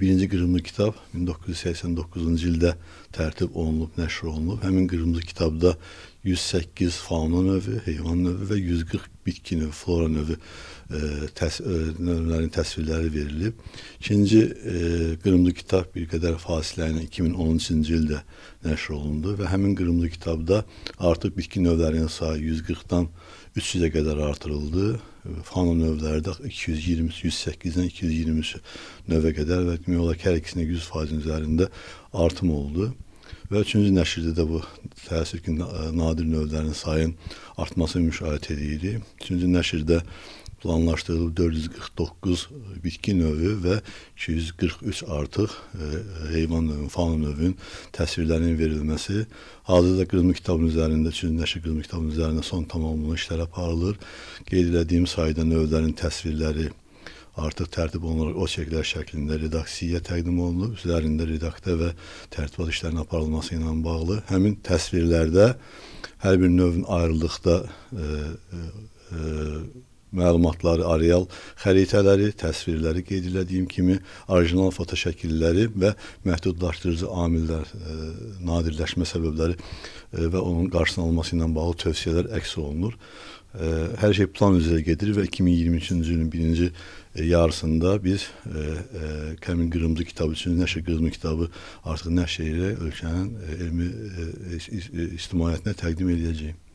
Birinci qırmızı kitab 1989-cu ildə tərtib olunub, nəşr olunub. Həmin qırmızı kitabda 108 fauna növü, heyvan növü və 140 bitki növü, flora növü ə, e, təs ə, e, növlərin təsvirləri verilib. İkinci ə, e, qırmızı kitab bir qədər fasilə ilə 2013-cü ildə nəşr olundu və həmin qırmızı kitabda artıq bitki növlərinin sayı 140-dan 300-ə qədər artırıldı. Fauna növləri də 220, 108-dən 223 növə qədər və demək olar ki, hər ikisinə 100% üzərində artım oldu. Və üçüncü nəşrdə də bu təəssüf ki, e, nadir növlərin sayının artması müşahidə edilir. Üçüncü nəşrdə planlaşdırılıb 449 bitki növü və 243 artıq e, heyvan növünün, fauna növünün təsvirlərinin verilməsi. Hazırda qırmızı kitabın üzərində, üçüncü nəşr qırmızı kitabın üzərində son tamamlanma işləri aparılır. Qeyd elədiyim sayda növlərin təsvirləri artıq tərtib olunaraq o çəkilər şəklində redaksiyaya təqdim olunub. Üzərində redaktə və tərtibat işlərinin aparılması ilə bağlı həmin təsvirlərdə hər bir növün ayrılıqda e, e, e məlumatları, areal xəritələri, təsvirləri qeyd elədiyim kimi, orijinal foto şəkilləri və məhdudlaşdırıcı amillər, ə, e, nadirləşmə səbəbləri ə, e, və onun qarşısının alınması ilə bağlı tövsiyələr əks olunur. Ə, e, hər şey plan üzrə gedir və 2023-cü ilin birinci yarısında biz e, e, Kəmin Qırmızı kitabı üçün Nəşə Qırmızı kitabı artıq nəşr ilə ölkənin elmi e, e, ictimaiyyətinə təqdim edəcəyik.